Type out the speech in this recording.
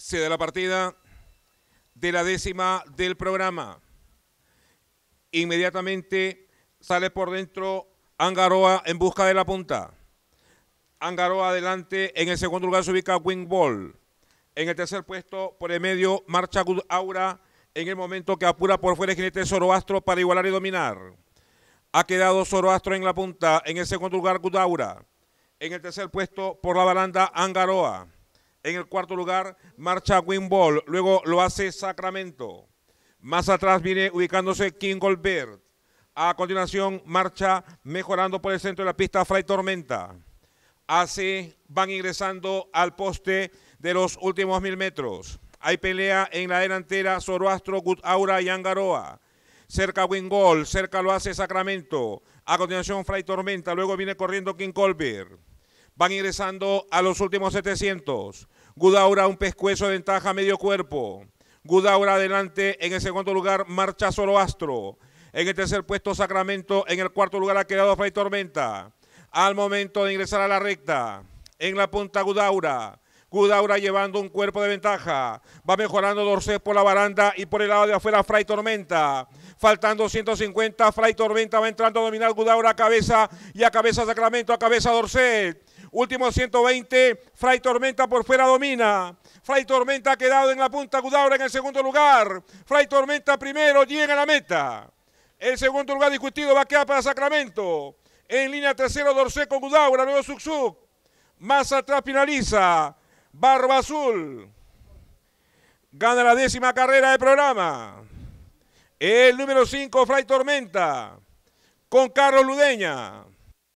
se da la partida de la décima del programa. Inmediatamente sale por dentro Angaroa en busca de la punta. Angaroa adelante, en el segundo lugar se ubica Wing Ball. En el tercer puesto, por el medio, marcha Good Aura en el momento que apura por fuera el jinete Zoroastro para igualar y dominar. Ha quedado Zoroastro en la punta, en el segundo lugar Gudaura, En el tercer puesto, por la balanda, Angaroa. En el cuarto lugar marcha Wimball, luego lo hace Sacramento. Más atrás viene ubicándose King Goldberg. A continuación marcha mejorando por el centro de la pista Fray Tormenta. Así van ingresando al poste de los últimos mil metros. Hay pelea en la delantera Zoroastro, Gutaura y Angaroa. Cerca Wingol, cerca lo hace Sacramento. A continuación Fray Tormenta, luego viene corriendo King Colbert. Van ingresando a los últimos 700. Gudaura un pescuezo de ventaja medio cuerpo. Gudaura adelante en el segundo lugar, marcha solo Astro. En el tercer puesto, Sacramento. En el cuarto lugar ha quedado Fray Tormenta. Al momento de ingresar a la recta, en la punta Gudaura. Gudaura llevando un cuerpo de ventaja. Va mejorando Dorset por la baranda y por el lado de afuera Fray Tormenta. Faltando 150, Fray Tormenta va entrando a dominar Gudaura a cabeza y a cabeza Sacramento, a cabeza Dorset. Último 120, Fray Tormenta por fuera domina. Fray Tormenta ha quedado en la punta, Gudaura en el segundo lugar. Fray Tormenta primero llega a la meta. El segundo lugar discutido va a quedar para Sacramento. En línea tercero, con Gudaura, luego Suksuk. Más atrás finaliza Barba Azul. Gana la décima carrera del programa. El número 5, Fray Tormenta, con Carlos Ludeña.